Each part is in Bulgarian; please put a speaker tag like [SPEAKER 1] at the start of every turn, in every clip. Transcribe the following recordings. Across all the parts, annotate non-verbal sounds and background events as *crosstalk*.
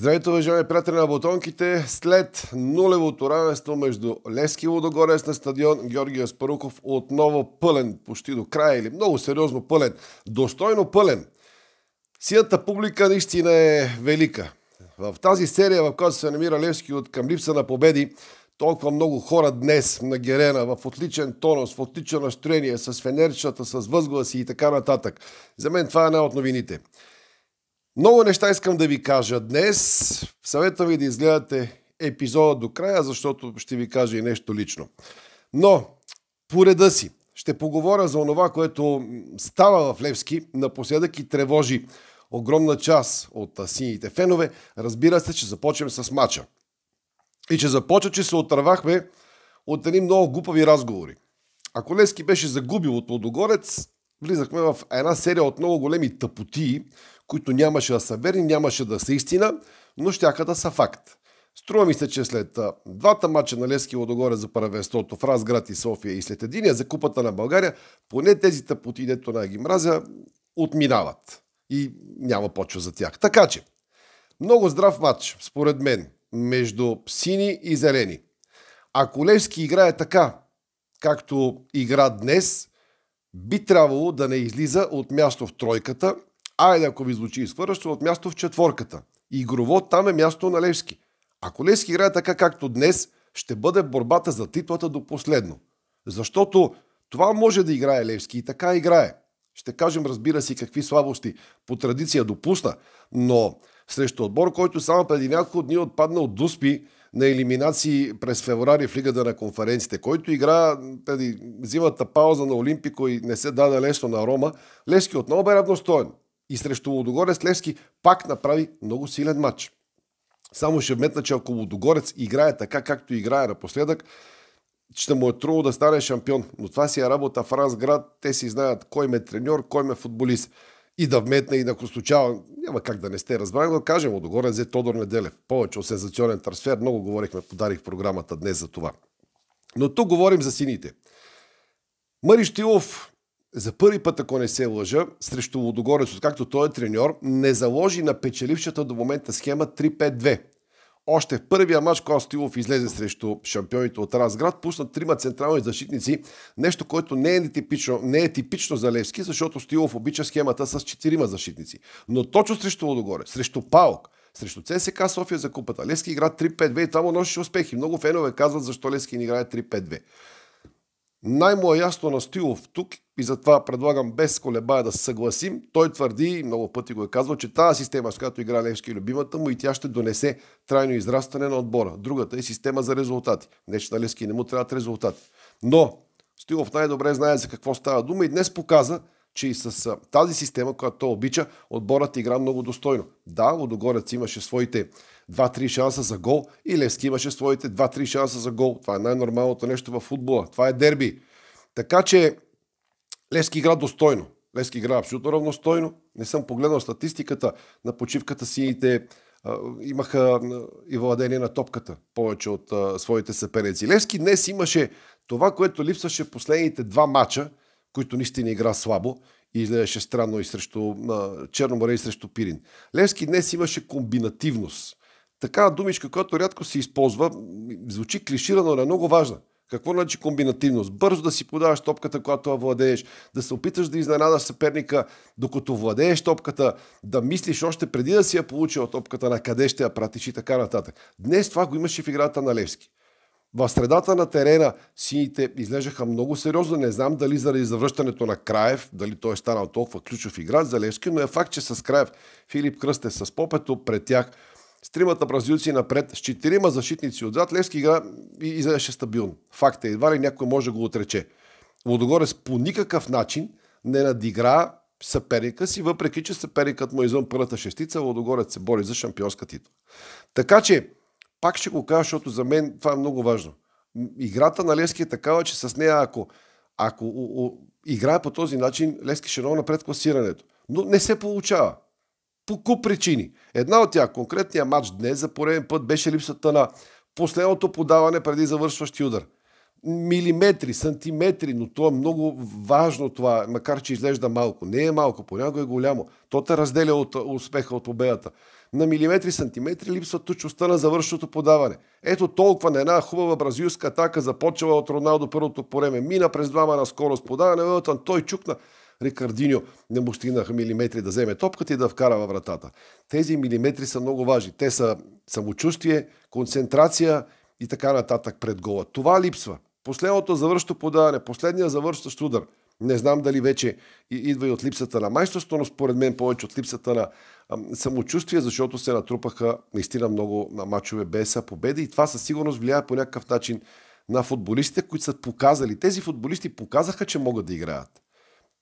[SPEAKER 1] Здравейте, уважаеми приятели на бутонките! След нулевото равенство между Левски и Лудогорец на стадион Георгия Спаруков отново пълен, почти до края или много сериозно пълен, достойно пълен. Сията публика наистина е велика. В тази серия, в която се намира Левски от към липса на победи, толкова много хора днес на Герена, в отличен тонус, в отлично настроение, с фенерчата, с възгласи и така нататък. За мен това е една от новините. Много неща искам да ви кажа днес. Съветвам ви да изгледате епизода до края, защото ще ви кажа и нещо лично. Но, пореда си, ще поговоря за онова, което става в Левски напоследък и тревожи огромна част от сините фенове. Разбира се, че започнем с мача. И че започва, че се отървахме от едни много глупави разговори. Ако Левски беше загубил от Лодогорец, влизахме в една серия от много големи тъпотии, които нямаше да са верни, нямаше да са истина, но щяха да са факт. Струва ми се, че след двата мача на Левски Лодогоре за първенството в Разград и София и след единия за Купата на България, поне тези тъпоти, дето на ги мразя, отминават. И няма почва за тях. Така че, много здрав матч, според мен, между сини и зелени. Ако Левски играе така, както игра днес, би трябвало да не излиза от място в тройката Айде, ако ви звучи изхвърлящо, от място в четворката. Игрово там е място на Левски. Ако Левски играе така както днес, ще бъде борбата за титлата до последно. Защото това може да играе Левски и така играе. Ще кажем, разбира се, какви слабости по традиция допусна, но срещу отбор, който само преди няколко дни отпадна от Дуспи на елиминации през феврари в Лигата на конференците, който игра преди зимата пауза на Олимпико и не се даде лесно на Рома, Левски отново бе равностоен и срещу Лудогорец Левски пак направи много силен матч. Само ще вметна, че ако Лудогорец играе така, както играе напоследък, ще му е трудно да стане шампион. Но това си е работа в Разград. Те си знаят кой ме е треньор, кой ме е футболист. И да вметне, и ако случава, няма как да не сте разбрали, но кажем, Лудогорец е Тодор Неделев. Повече от сензационен трансфер, много говорихме, подарих програмата днес за това. Но тук говорим за сините. Мари Штилов за първи път, ако не се лъжа, срещу Лодогорец, откакто той е треньор, не заложи на печелившата до момента схема 3-5-2. Още в първия матч Костилов излезе срещу шампионите от Разград, пусна трима централни защитници, нещо, което не е, типично, не е типично за Левски, защото Стилов обича схемата с четирима защитници. Но точно срещу Лодогоре, срещу Паук, срещу ЦСК София за купата. Левски игра 3-5-2 и там му успехи. Много фенове казват защо Левски не играе 3-5-2. Най-му е ясно на Стилов тук и затова предлагам без колебая да се съгласим. Той твърди, и много пъти го е казвал, че тази система, с която игра Левски е любимата му и тя ще донесе трайно израстване на отбора. Другата е система за резултати. Не, че на Левски не му трябват резултати. Но Стилов най-добре знае за какво става дума и днес показа, че и с тази система, която той обича, отборът игра много достойно. Да, Лодогорец имаше своите 2-3 шанса за гол и Левски имаше своите 2-3 шанса за гол. Това е най-нормалното нещо в футбола. Това е дерби. Така че Лески игра достойно. Лески игра абсолютно равностойно. Не съм погледнал статистиката. На почивката сините имаха и владение на топката повече от а, своите съперници. Лески днес имаше това, което липсваше последните два мача, които наистина игра слабо и изглеждаше странно и срещу Черноморе и срещу Пирин. Левски днес имаше комбинативност. Такава думичка, която рядко се използва, звучи клиширано, но е много важна. Какво значи комбинативност? Бързо да си подаваш топката, когато я владееш, да се опиташ да изненадаш съперника, докато владееш топката, да мислиш още преди да си я получил топката, на къде ще я пратиш и така нататък. Днес това го имаше в играта на Левски. В средата на терена сините излежаха много сериозно. Не знам дали заради завръщането на Краев, дали той е станал толкова ключов играч за Левски, но е факт, че с Краев Филип Кръсте с Попето пред тях – с тримата бразилци напред, с четирима защитници отзад, Левски игра и изглеждаше стабилно. Факт е, едва ли някой може да го отрече. Лодогорец по никакъв начин не надигра съперника си, въпреки че съперникът му е извън първата шестица, Лодогорец се бори за шампионска титла. Така че, пак ще го кажа, защото за мен това е много важно. Играта на Левски е такава, че с нея, ако, ако у, у, играе по този начин, Левски ще е много напред класирането. Но не се получава по куп причини. Една от тях, конкретния матч днес за пореден път беше липсата на последното подаване преди завършващи удар. Милиметри, сантиметри, но то е много важно това, макар че изглежда малко. Не е малко, понякога е голямо. То те разделя от успеха, от победата. На милиметри, сантиметри липсва точността на завършното подаване. Ето толкова на една хубава бразилска атака, започва от Роналдо първото пореме. Мина през двама на скорост подаване, той чукна. Рикардиньо не му стигнаха милиметри да вземе топката и да вкара във вратата. Тези милиметри са много важни. Те са самочувствие, концентрация и така нататък пред гола. Това липсва. Последното завършто подаване, последния завършващ удар. Не знам дали вече идва и от липсата на майсторство, но според мен повече от липсата на самочувствие, защото се натрупаха наистина много на мачове без победа и това със сигурност влияе по някакъв начин на футболистите, които са показали. Тези футболисти показаха, че могат да играят.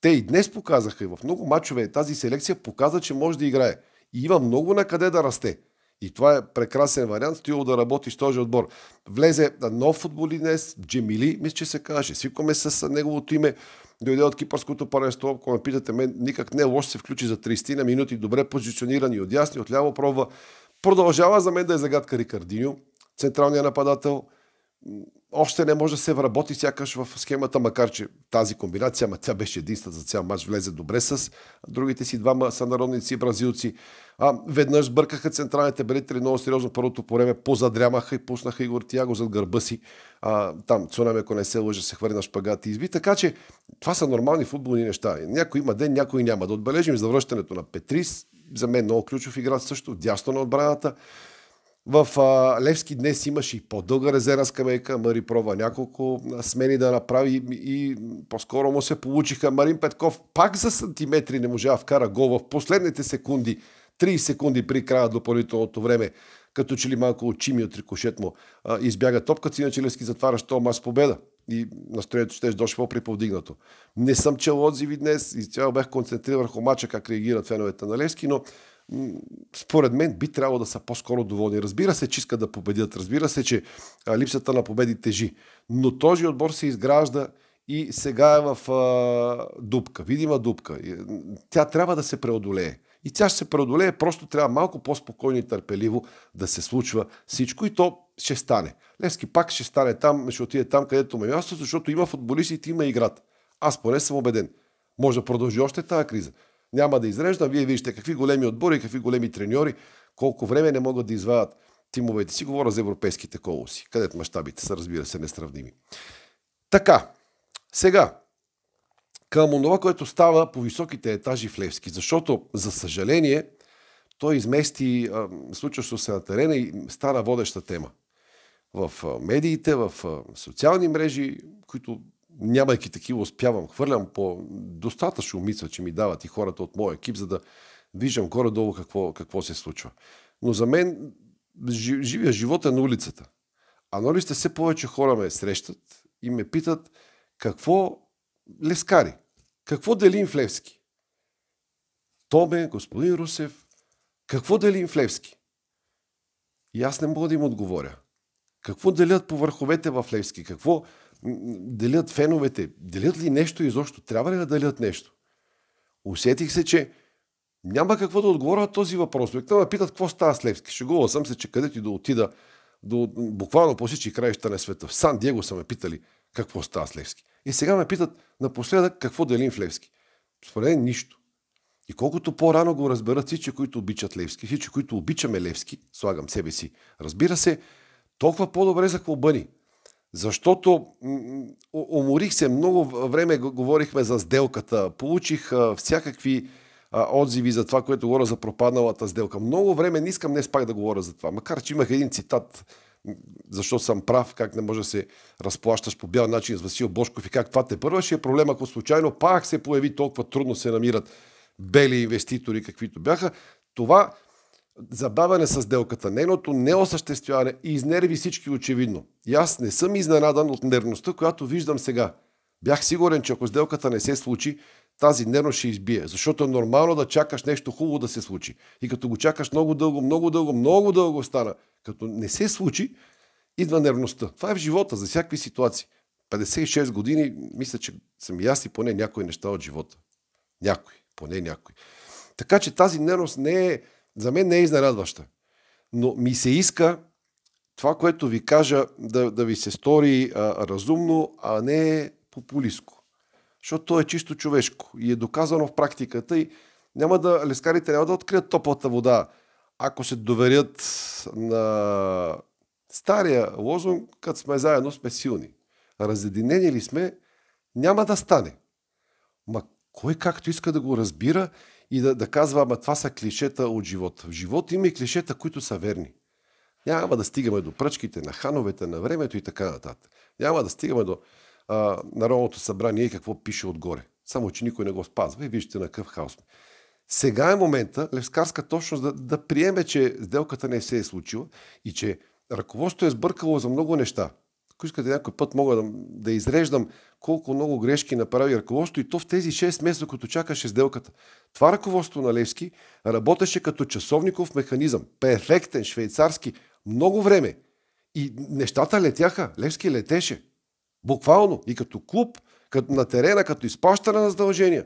[SPEAKER 1] Те и днес показаха и в много мачове тази селекция показа, че може да играе. И има много на къде да расте. И това е прекрасен вариант, стоило да работиш този отбор. Влезе нов днес, Джемили, мисля, че се каже. Свикваме с неговото име. Дойде от кипърското паренство, ако ме питате мен, никак не е лош, се включи за 30 на минути, добре позиционирани от ясни, от ляво пробва. Продължава за мен да е загадка Рикардиньо, централният нападател още не може да се вработи сякаш в схемата, макар че тази комбинация, ама тя беше единствена за цял матч, влезе добре с другите си двама са народници бразилци. А, веднъж бъркаха централните бранители много сериозно първото по време, позадрямаха и пуснаха Игор Тиаго зад гърба си. А, там Цунами, ако не се лъжа, се хвърли на шпагат и изби. Така че това са нормални футболни неща. Някой има ден, някой няма. Да отбележим завръщането на Петрис, за мен много ключов играч също, дясно на отбраната. В а, Левски днес имаше и по-дълга резерна скамейка. Мари пробва няколко смени да направи и, и по-скоро му се получиха. Марин Петков пак за сантиметри не можа да вкара гол в последните секунди. 30 секунди при края допълнителното време. Като че ли малко очими от рикошет му а, избяга топката, иначе Челевски, затваряш този мас победа. И настроението ще дошло е по-приповдигнато. Не съм чел отзиви днес, и цяло бях концентриран върху мача, как реагират феновете на Левски, но според мен би трябвало да са по-скоро доволни. Разбира се, че искат да победят, разбира се, че липсата на победи тежи, но този отбор се изгражда и сега е в а, дупка, видима дупка. Тя трябва да се преодолее. И тя ще се преодолее, просто трябва малко по-спокойно и търпеливо да се случва всичко и то ще стане. Левски пак ще стане там, ще отиде там, където ме място, защото има футболистите, има играта. Аз поне съм убеден. Може да продължи още тази криза. Няма да изреждам. Вие вижте какви големи отбори, какви големи треньори, колко време не могат да извадят тимовете си. Говоря за европейските колоси, където мащабите са, разбира се, несравними. Така, сега, към онова, което става по високите етажи в Левски. Защото, за съжаление, той измести случващо се на терена и стана водеща тема. В медиите, в социални мрежи, които нямайки такива, успявам. Хвърлям по достатъчно мисля, че ми дават и хората от моя екип, за да виждам горе-долу какво, какво се случва. Но за мен живия живот е на улицата. А нали сте все повече хора ме срещат и ме питат какво лескари, какво делим в Левски? Томе, господин Русев, какво в Флевски? И аз не мога да им отговоря. Какво делят по върховете в Левски? Какво, делят феновете. Делят ли нещо изобщо? Трябва ли да делят нещо? Усетих се, че няма какво да отговоря на този въпрос. Обикновено ме питат какво става с Левски. Шегувал съм се, че където и да отида, до, буквално по всички краища на света. В Сан Диего са ме питали какво става с Левски. И сега ме питат напоследък какво делим в Левски. Според мен нищо. И колкото по-рано го разберат всички, които обичат Левски, всички, които обичаме Левски, слагам себе си, разбира се, толкова по-добре за клуба ни. Защото уморих се, много време говорихме за сделката, получих всякакви отзиви за това, което говоря за пропадналата сделка. Много време не искам днес пак да говоря за това, макар че имах един цитат, защо съм прав, как не може да се разплащаш по бял начин с Васил Бошков и как това те първа ще е проблем, ако случайно пак се появи толкова трудно се намират бели инвеститори, каквито бяха. Това забавяне с делката, нейното неосъществяване и изнерви всички очевидно. И аз не съм изненадан от нервността, която виждам сега. Бях сигурен, че ако сделката не се случи, тази нервност ще избие, защото е нормално да чакаш нещо хубаво да се случи. И като го чакаш много дълго, много дълго, много дълго стана, като не се случи, идва нервността. Това е в живота, за всякакви ситуации. 56 години, мисля, че съм и аз и поне някои неща от живота. Някой, поне някой. Така че тази нервност не е за мен не е изненадваща. Но ми се иска това, което ви кажа, да, да ви се стори а, разумно, а не популистко. Защото то е чисто човешко и е доказано в практиката и няма да, лескарите няма да открият топлата вода, ако се доверят на стария лозунг, като сме заедно, сме силни. Разединени ли сме, няма да стане. Ма кой както иска да го разбира и да, да казва, ама това са клишета от живота. В живота има и клишета, които са верни. Няма да стигаме до пръчките на хановете, на времето и така нататък. Няма да стигаме до а, Народното събрание и какво пише отгоре. Само, че никой не го спазва и виждате на къв хаос. Сега е момента Левскарска точност да, да приеме, че сделката не се е случила и че ръководството е сбъркало за много неща ако искате някой път мога да, да изреждам колко много грешки направи ръководство и то в тези 6 месеца, като чакаше сделката. Това ръководство на Левски работеше като часовников механизъм, перфектен, швейцарски, много време. И нещата летяха, Левски летеше. Буквално. И като клуб, като на терена, като изплащане на задължения.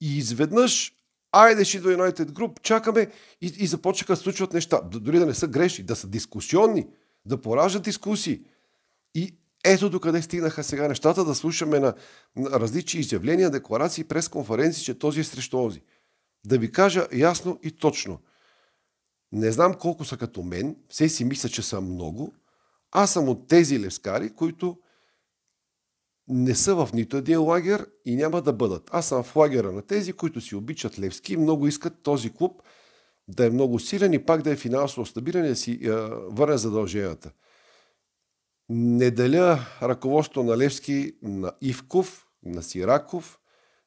[SPEAKER 1] И изведнъж, айде ще до United Group, чакаме и, и започнаха да случват неща. Дори да не са грешни, да са дискусионни, да поражат дискусии – и ето до къде стигнаха сега нещата да слушаме на, на различни изявления, декларации, пресконференции, че този е срещу този. Да ви кажа ясно и точно. Не знам колко са като мен, все си мисля, че са много. Аз съм от тези левскари, които не са в нито един лагер и няма да бъдат. Аз съм в лагера на тези, които си обичат Левски и много искат този клуб да е много силен и пак да е финансово стабилен и да си е, върне задълженията не деля ръководство на Левски на Ивков, на Сираков,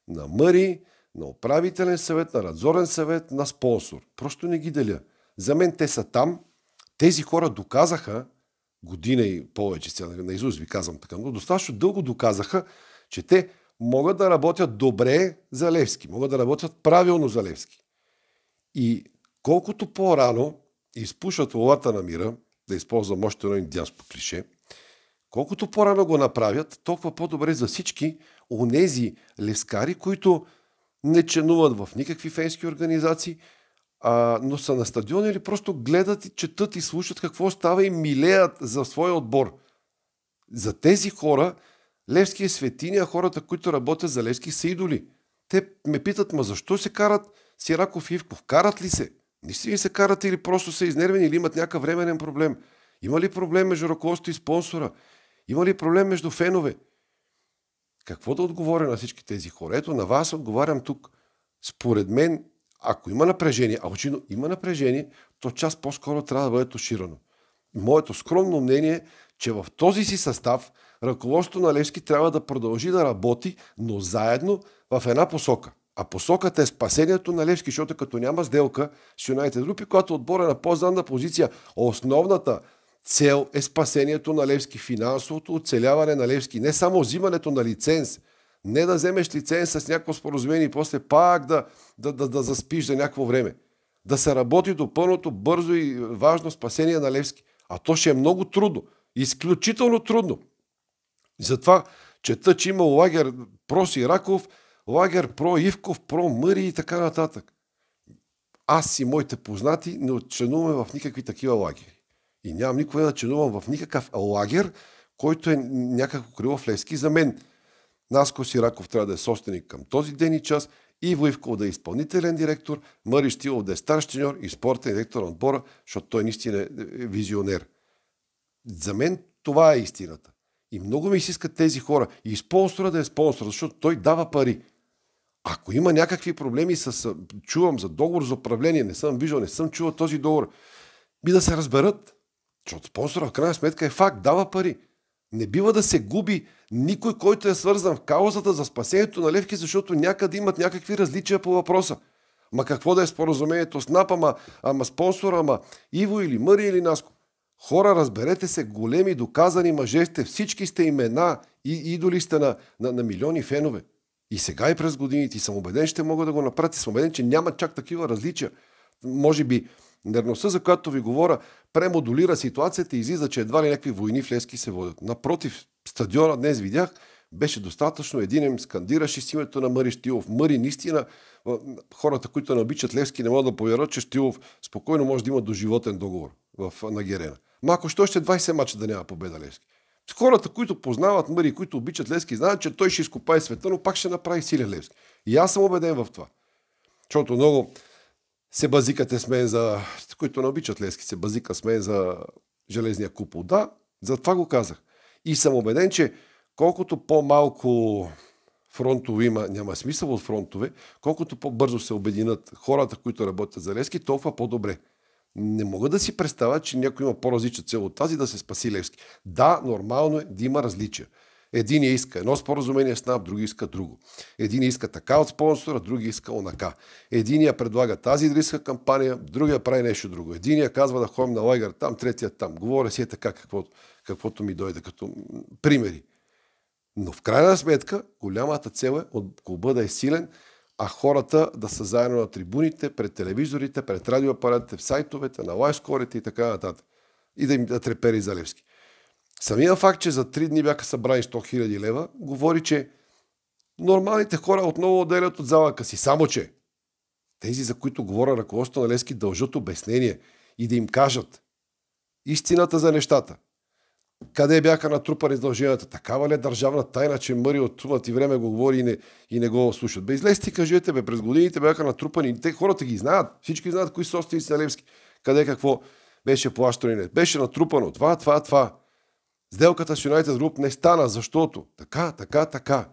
[SPEAKER 1] на Мъри, на управителен съвет, на надзорен съвет, на спонсор. Просто не ги деля. За мен те са там. Тези хора доказаха, година и повече, сега на Изус ви казвам така, но достатъчно дълго доказаха, че те могат да работят добре за Левски, могат да работят правилно за Левски. И колкото по-рано изпушат Лолата на мира, да използвам още едно индианско клише – Колкото по-рано го направят, толкова по-добре за всички онези лескари, които не ченуват в никакви фенски организации, а, но са на стадиона или просто гледат и четат и слушат какво става и милеят за своя отбор. За тези хора Левски е светиня, а хората, които работят за Левски са идоли. Те ме питат, ма защо се карат Сираков и Ивков? Карат ли се? ли се карат или просто са изнервени или имат някакъв временен проблем? Има ли проблем между ръководството и спонсора? Има ли проблем между фенове? Какво да отговоря на всички тези хора? Ето на вас отговарям тук. Според мен, ако има напрежение, а очевидно има напрежение, то част по-скоро трябва да бъде туширано. Моето скромно мнение е, че в този си състав ръководството на Левски трябва да продължи да работи, но заедно в една посока. А посоката е спасението на Левски, защото като няма сделка с Юнайтед Групи, когато отбора е на по-занна позиция, основната цел е спасението на Левски, финансовото оцеляване на Левски. Не само взимането на лиценз, не да вземеш лиценз с някакво споразумение и после пак да, да, да, да заспиш за някакво време. Да се работи до пълното, бързо и важно спасение на Левски. А то ще е много трудно. Изключително трудно. Затова чета, че има лагер про Сираков, лагер про Ивков, про Мъри и така нататък. Аз и моите познати не отчленуваме в никакви такива лагери. И нямам никога да начинувам в никакъв лагер, който е някакво крило в Левски за мен. Наско Сираков трябва да е собственик към този ден и час и Войвков да е изпълнителен директор, Мари Штилов да е стар щеньор и спортен директор на отбора, защото той наистина е, е визионер. За мен това е истината. И много ми се искат тези хора. И спонсора да е спонсор, защото той дава пари. Ако има някакви проблеми с... Чувам за договор за управление, не съм виждал, не съм чувал този договор. Би да се разберат. Защото спонсора в крайна сметка е факт, дава пари. Не бива да се губи никой, който е свързан в каузата за спасението на Левки, защото някъде имат някакви различия по въпроса. Ма какво да е споразумението с НАПА, ама, ама спонсора, ама Иво или Мъри или Наско. Хора, разберете се, големи доказани мъже сте, всички сте имена и идоли сте на, на, на милиони фенове. И сега и през годините. И съм убеден, ще мога да го направя. Съм убеден, че няма чак такива различия. Може би Нервността, за която ви говоря, премодулира ситуацията и излиза, че едва ли някакви войни в Лески се водят. Напротив, стадиона днес видях, беше достатъчно. Един им скандираше с името на Мари Штилов. Мари, наистина, хората, които не обичат Левски, не могат да повярват, че Штилов спокойно може да има доживотен договор в, на Герена. Ма ако ще още 20 мача да няма победа Левски. Хората, които познават Мари, които обичат Левски, знаят, че той ще изкопае света, но пак ще направи силен Левски. И аз съм убеден в това. Защото много се базикате с мен за... Които не обичат Лески, се базика с мен за железния купол. Да, за това го казах. И съм убеден, че колкото по-малко фронтове има, няма смисъл от фронтове, колкото по-бързо се обединят хората, които работят за Левски, толкова по-добре. Не мога да си представя, че някой има по-различна цел от тази да се спаси Левски. Да, нормално е да има различия. Един я иска едно споразумение с НАП, други иска друго. Един иска така от спонсора, други иска онака. Един я предлага тази идриска кампания, другия прави нещо друго. Един я казва да ходим на лагер там, третия там. Говоря си е така, каквото, каквото ми дойде като примери. Но в крайна сметка, голямата цел е от клуба да е силен, а хората да са заедно на трибуните, пред телевизорите, пред радиоапаратите, в сайтовете, на лайвскорите и така нататък. И да им да трепери Залевски. Самия факт, че за 3 дни бяха събрани 100 000 лева, говори, че нормалните хора отново отделят от залъка си. Само, че тези, за които говоря ръководството на Лески, дължат обяснение и да им кажат истината за нещата. Къде бяха натрупани задълженията? Такава ли е държавна тайна, че Мъри от това ти време го говори и не, и не го слушат? Бе, излезте, кажете, бе, през годините бяха натрупани. Те хората ги знаят. Всички знаят кои са собственици на Левски. Къде какво беше плащане. Беше натрупано това, това, това. Сделката с United Group не стана, защото така, така, така.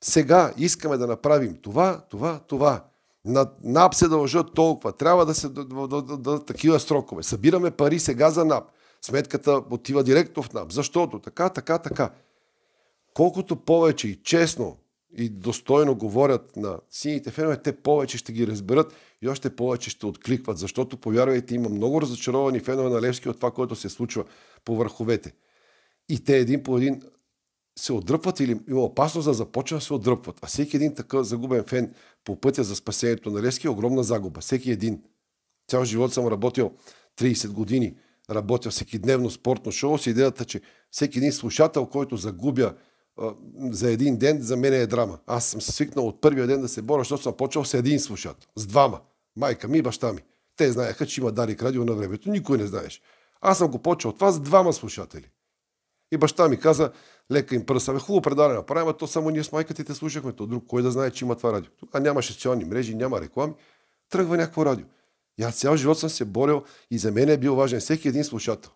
[SPEAKER 1] Сега искаме да направим това, това, това. На НАП се дължат толкова. Трябва да се дадат такива срокове. Събираме пари сега за НАП. Сметката отива директно в НАП. Защото така, така, така. Колкото повече и честно и достойно говорят на сините фенове, те повече ще ги разберат и още повече ще откликват. Защото, повярвайте, има много разочаровани фенове на Левски от това, което се случва по върховете. И те един по един се отдръпват или има опасност да започва да се отдръпват. А всеки един такъв загубен фен по пътя за спасението на Левски е огромна загуба. Всеки един. Цял живот съм работил 30 години, работя всеки дневно спортно шоу с идеята, че всеки един слушател, който загубя за един ден, за мен е драма. Аз съм свикнал от първия ден да се боря, защото съм почвал с един слушател. С двама. Майка ми и баща ми. Те знаеха, че има Дарик Радио на времето. Никой не знаеш. Аз съм го почвал от вас с двама слушатели. И баща ми каза, лека им пръса, бе, хубаво предаване направим, а то само ние с майка ти те слушахме, то друг, кой да знае, че има това радио. Тогава нямаше социални мрежи, няма реклами, тръгва някакво радио. И аз цял живот съм се борил и за мен е бил важен всеки един слушател.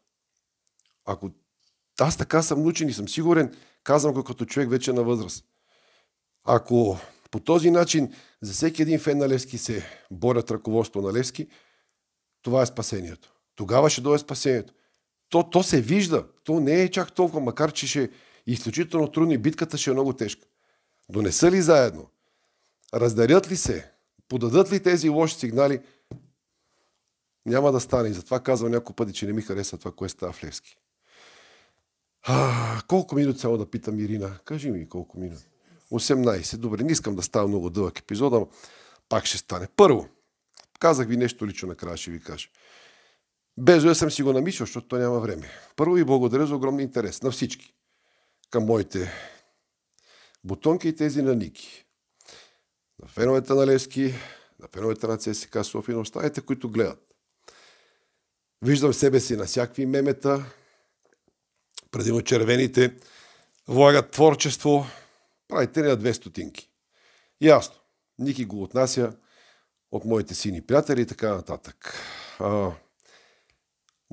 [SPEAKER 1] Ако аз така съм научен и съм сигурен, казвам го като човек вече на възраст. Ако по този начин за всеки един фен на Левски се борят ръководство на Левски, това е спасението. Тогава ще дойде спасението то, то се вижда. То не е чак толкова, макар че ще е изключително трудно и битката ще е много тежка. Донеса ли заедно? Раздарят ли се? Подадат ли тези лоши сигнали? Няма да стане. И затова казвам няколко пъти, че не ми харесва това, което е става в Левски. А, колко минути само да питам Ирина? Кажи ми колко минути. 18. Добре, не искам да става много дълъг епизод, но пак ще стане. Първо, казах ви нещо лично накрая, ще ви кажа без да съм си го намислил, защото то няма време. Първо ви благодаря за огромния интерес на всички към моите бутонки и тези на Ники. На феновете на Левски, на феновете на ЦСК София, на останалите, които гледат. Виждам себе си на всякакви мемета, предимно червените, влагат творчество, правите на две стотинки. Ясно. Ники го отнася от моите сини приятели и така нататък.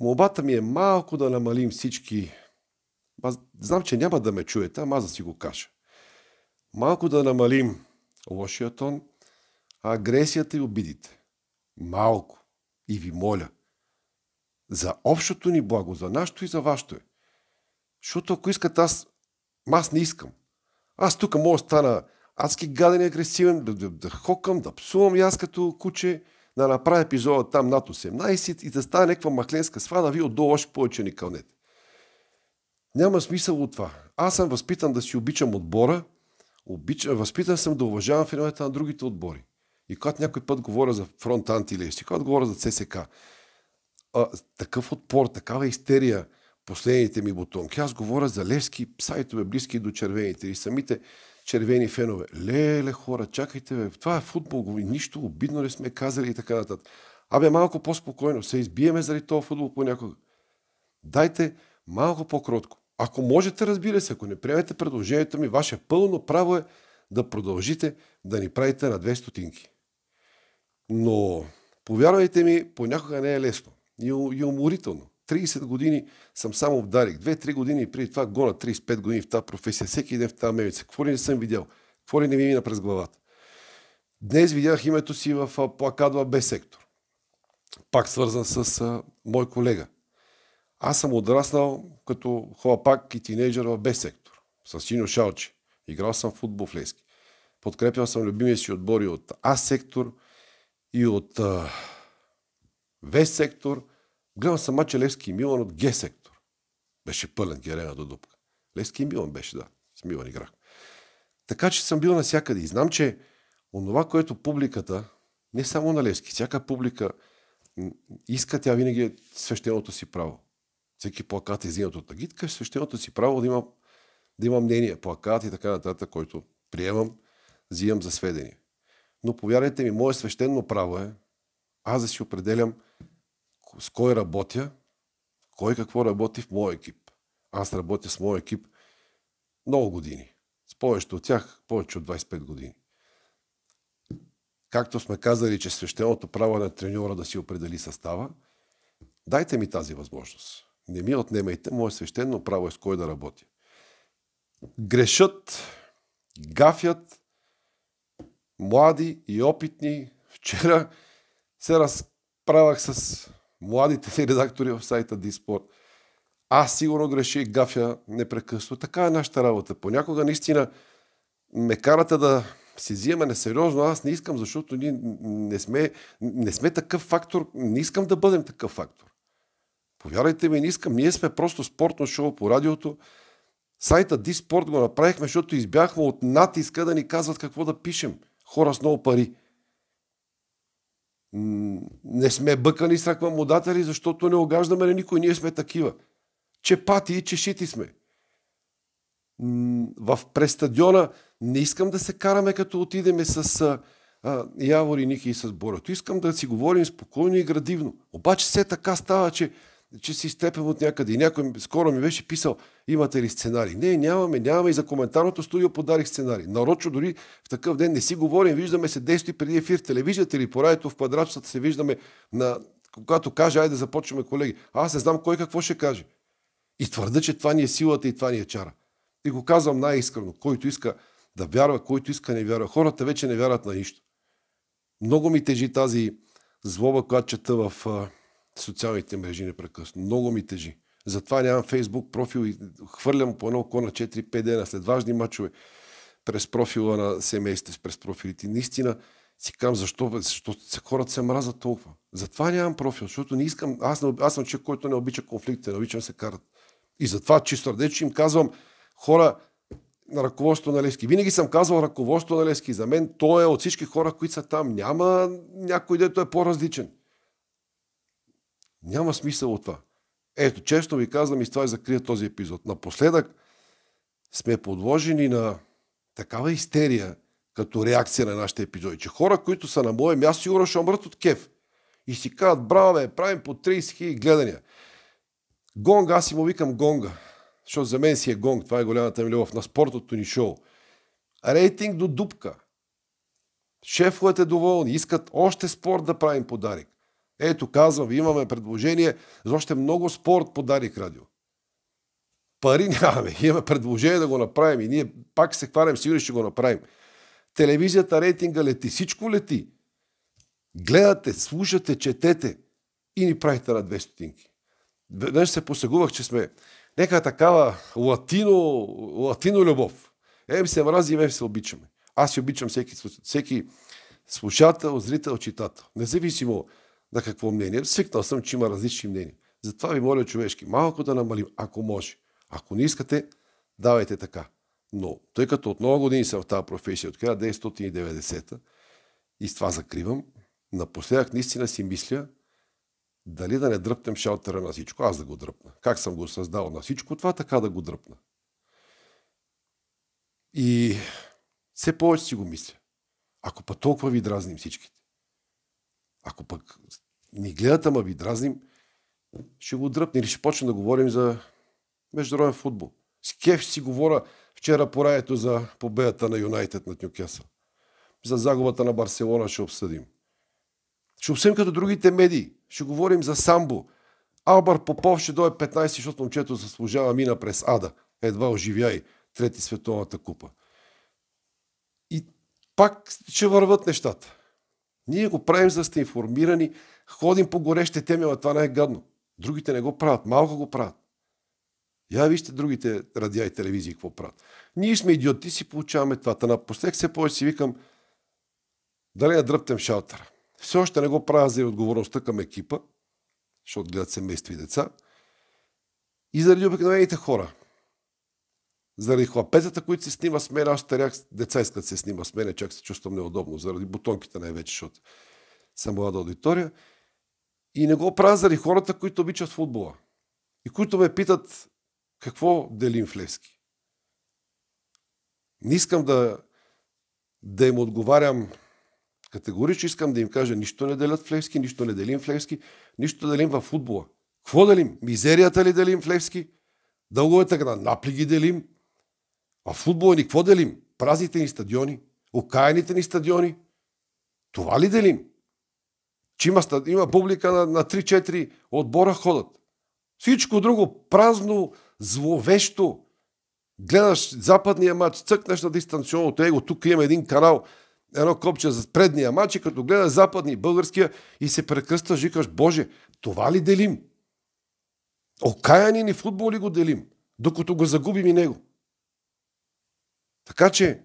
[SPEAKER 1] Молбата ми е малко да намалим всички. Аз знам, че няма да ме чуете, ама аз да си го кажа. Малко да намалим лошия тон, агресията и обидите. Малко. И ви моля. За общото ни благо, за нашето и за вашето е. Защото ако искат аз, аз не искам. Аз тук мога да стана адски гаден и агресивен, да, да, да хокам, да псувам и аз като куче – да направи епизода там над 18 и да стане някаква махленска свада, вие отдолу още повече ни кълнете. Няма смисъл от това. Аз съм възпитан да си обичам отбора, обичам, възпитан съм да уважавам феномета на другите отбори. И когато някой път говоря за фронт антилещи, когато говоря за ЦСК, а, такъв отпор, такава истерия, последните ми бутонки. Аз говоря за левски сайтове, близки до червените и самите червени фенове. Леле, хора, чакайте, бе, това е футбол, нищо, обидно не сме казали и така нататък. Абе, малко по-спокойно, се избиеме заради този футбол понякога. Дайте малко по-кротко. Ако можете, разбира се, ако не приемете предложението ми, ваше пълно право е да продължите да ни правите на две стотинки. Но, повярвайте ми, понякога не е лесно и, и уморително. 30 години съм само в Дарик. 2-3 години преди това гона 35 години в тази професия. Всеки ден в тази мевица. Какво ли не съм видял? Какво ли не ми мина през главата? Днес видях името си в плакадва Б сектор. Пак свързан с а, мой колега. Аз съм отраснал като хлапак и тинейджър в Б сектор. С Синьо Шалчи. Играл съм в футбол в Лески. Подкрепял съм любимия си отбори от А сектор и от а, В сектор – Гледам съм мача Левски и Милан от Г сектор. Беше пълен Герена до дупка. Левски и Милан беше, да. С Милан играх. Така че съм бил навсякъде и знам, че онова, което публиката, не само на Левски, всяка публика иска тя винаги е свещеното си право. Всеки плакат е взимат от агитка, е свещеното си право да има, да има мнение, плакат и така нататък, който приемам, взимам за сведение. Но повярвайте ми, мое свещено право е аз да си определям – с кой работя, кой какво работи в моя екип. Аз работя с моя екип много години. С повечето от тях, повече от 25 години. Както сме казали, че свещеното право е на треньора да си определи състава, дайте ми тази възможност. Не ми отнемайте мое свещено право е с кой да работя. Грешат, гафят, млади и опитни. Вчера се разправах с младите ни *laughs* редактори в сайта Диспорт. Аз сигурно греша и гафя непрекъснато. Така е нашата работа. Понякога наистина ме карате да се взимаме несериозно. Аз не искам, защото ние не сме, не сме такъв фактор. Не искам да бъдем такъв фактор. Повярвайте ми, не искам. Ние сме просто спортно шоу по радиото. Сайта Диспорт го направихме, защото избяхме от натиска да ни казват какво да пишем. Хора с много пари не сме бъкани с ръквамодатели, защото не огаждаме на никой. Ние сме такива. Че пати и чешити сме. В престадиона не искам да се караме, като отидеме с а, Явор и Ники и с Борето. Искам да си говорим спокойно и градивно. Обаче все така става, че, че си степем от някъде. И някой скоро ми беше писал – Имате ли сценарий? Не, нямаме, нямаме. И за коментарното студио подарих сценарий. Нарочно дори в такъв ден не си говорим, виждаме се действи преди ефир. Телевизията или по радиото в квадратчетата се виждаме на когато каже, айде да започваме, колеги. Аз не знам кой какво ще каже. И твърда, че това ни е силата и това ни е чара. И го казвам най-искрено. Който иска да вярва, който иска не вярва. Хората вече не вярват на нищо. Много ми тежи тази злоба, която чета в социалните мрежи непрекъснато. Много ми тежи. Затова нямам Фейсбук профил и хвърлям по едно око на 4-5 дена след важни мачове през профила на семейството, през профилите. Наистина си казвам, защо, защо хората се мразят толкова. Затова нямам профил, защото не искам, аз, не, аз съм човек, който не обича конфликтите, не обичам се карат. И затова чисто радече им казвам, хора, на ръководство на Левски. Винаги съм казвал ръководство на Левски. За мен то е от всички хора, които са там. Няма някой, дето е по-различен. Няма смисъл от това. Ето, често ви казвам и с това и закрия този епизод. Напоследък сме подложени на такава истерия, като реакция на нашите епизоди, че хора, които са на мое място, сигурно ще умрат от кеф. И си казват, браво, бе, правим по 30 000 гледания. Гонга, аз си му викам гонга, защото за мен си е гонг, това е голямата ми любов на спортното ни шоу. Рейтинг до дупка. Шефовете доволни, искат още спорт да правим подарик. Ето, казвам, имаме предложение за още много спорт по Дарик Радио. Пари нямаме. *laughs* Имаме предложение да го направим и ние пак се хванем, сигурно ще го направим. Телевизията, рейтинга лети, всичко лети. Гледате, слушате, четете и ни правите на две стотинки. Веднъж се посъгувах, че сме нека такава латино, латино любов. Ем се мрази, ем се обичаме. Аз си обичам всеки, всеки слушател, зрител, читател. Независимо на какво мнение. Свикнал съм, че има различни мнения. Затова ви моля човешки, малко да намалим, ако може. Ако не искате, давайте така. Но тъй като от много години съм в тази професия, от 1990 та и с това закривам, напоследък наистина си мисля дали да не дръпнем шалтера на всичко. Аз да го дръпна. Как съм го създал на всичко това, така да го дръпна. И все повече си го мисля. Ако па толкова ви дразним всичките, ако пък ни гледат, ама ви дразним, ще го дръпне или ще почне да говорим за международен футбол. С кеф си говоря вчера по раето за победата на Юнайтед над Нюкесъл. За загубата на Барселона ще обсъдим. Ще обсъдим като другите медии. Ще говорим за самбо. Албар Попов ще дойде 15, защото момчето заслужава мина през ада. Едва оживяй трети световната купа. И пак ще върват нещата. Ние го правим, за да сте информирани, ходим по горещите теми, а това не е гадно. Другите не го правят, малко го правят. Я вижте другите радиа и телевизии какво правят. Ние сме идиоти, си получаваме това. Та напоследък все повече си викам, дали я дръптем шалтера. Все още не го правя за отговорността към екипа, защото гледат семейства и деца. И заради обикновените хора. Заради хлапетата, които се снима с мен, аз старях деца искат се снима с мен, чак се чувствам неудобно, заради бутонките най-вече, защото съм млада аудитория. И не го правя заради хората, които обичат футбола. И които ме питат какво делим в Левски. Не искам да, да им отговарям категорично, искам да им кажа нищо не делят в Левски, нищо не делим в Левски, нищо делим във футбола. Какво делим? Мизерията ли делим в Левски? Дълговете на Напли ги делим? А футбол футбола ни какво делим? Празните ни стадиони, окаяните ни стадиони. Това ли делим? Че има, стад... има публика на, на 3-4 отбора ходят. Всичко друго празно, зловещо. Гледаш западния матч, цъкнеш на дистанционното его. Тук има един канал, едно копче за предния матч и като гледаш западни и българския и се прекръстваш, викаш, Боже, това ли делим? Окаяни ни футбол ли го делим? Докато го загубим и него. Така че,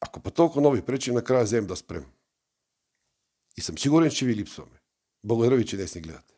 [SPEAKER 1] ако по толкова нови пречи, накрая вземем да спрем. И съм сигурен, че ви липсваме. Благодаря ви, че днес ни гледате.